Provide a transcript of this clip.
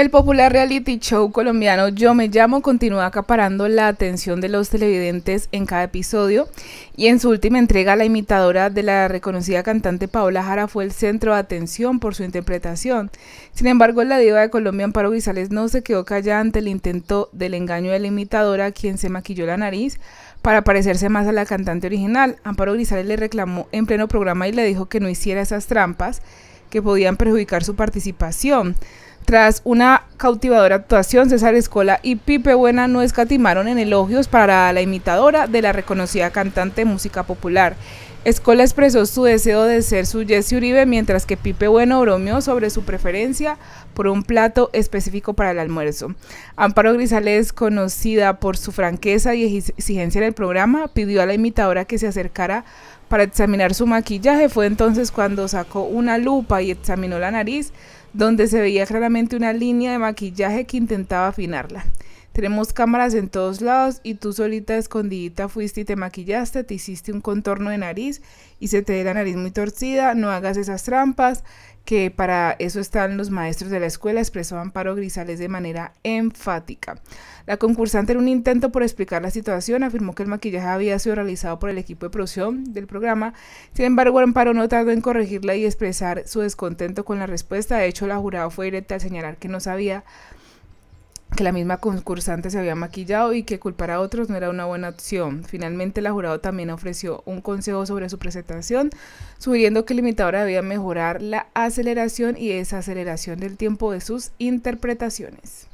El popular reality show colombiano Yo me llamo continúa acaparando la atención de los televidentes en cada episodio y en su última entrega la imitadora de la reconocida cantante Paola Jara fue el centro de atención por su interpretación. Sin embargo, la diva de Colombia Amparo Grisales no se quedó callada ante el intento del engaño de la imitadora quien se maquilló la nariz para parecerse más a la cantante original. Amparo Grisales le reclamó en pleno programa y le dijo que no hiciera esas trampas que podían perjudicar su participación. Tras una cautivadora actuación, César Escola y Pipe Buena no escatimaron en elogios para la imitadora de la reconocida cantante de música popular. Escola expresó su deseo de ser su Jesse Uribe, mientras que Pipe Bueno bromeó sobre su preferencia por un plato específico para el almuerzo. Amparo Grisales, conocida por su franqueza y exigencia en el programa, pidió a la imitadora que se acercara para examinar su maquillaje. Fue entonces cuando sacó una lupa y examinó la nariz, donde se veía claramente una línea de maquillaje que intentaba afinarla. Tenemos cámaras en todos lados y tú solita escondidita fuiste y te maquillaste, te hiciste un contorno de nariz y se te ve la nariz muy torcida, no hagas esas trampas, que para eso están los maestros de la escuela, expresó Amparo Grisales de manera enfática. La concursante en un intento por explicar la situación afirmó que el maquillaje había sido realizado por el equipo de producción del programa, sin embargo Amparo no tardó en corregirla y expresar su descontento con la respuesta, de hecho la jurada fue directa al señalar que no sabía que la misma concursante se había maquillado y que culpar a otros no era una buena opción. Finalmente, la jurado también ofreció un consejo sobre su presentación, sugiriendo que el imitador debía mejorar la aceleración y desaceleración del tiempo de sus interpretaciones.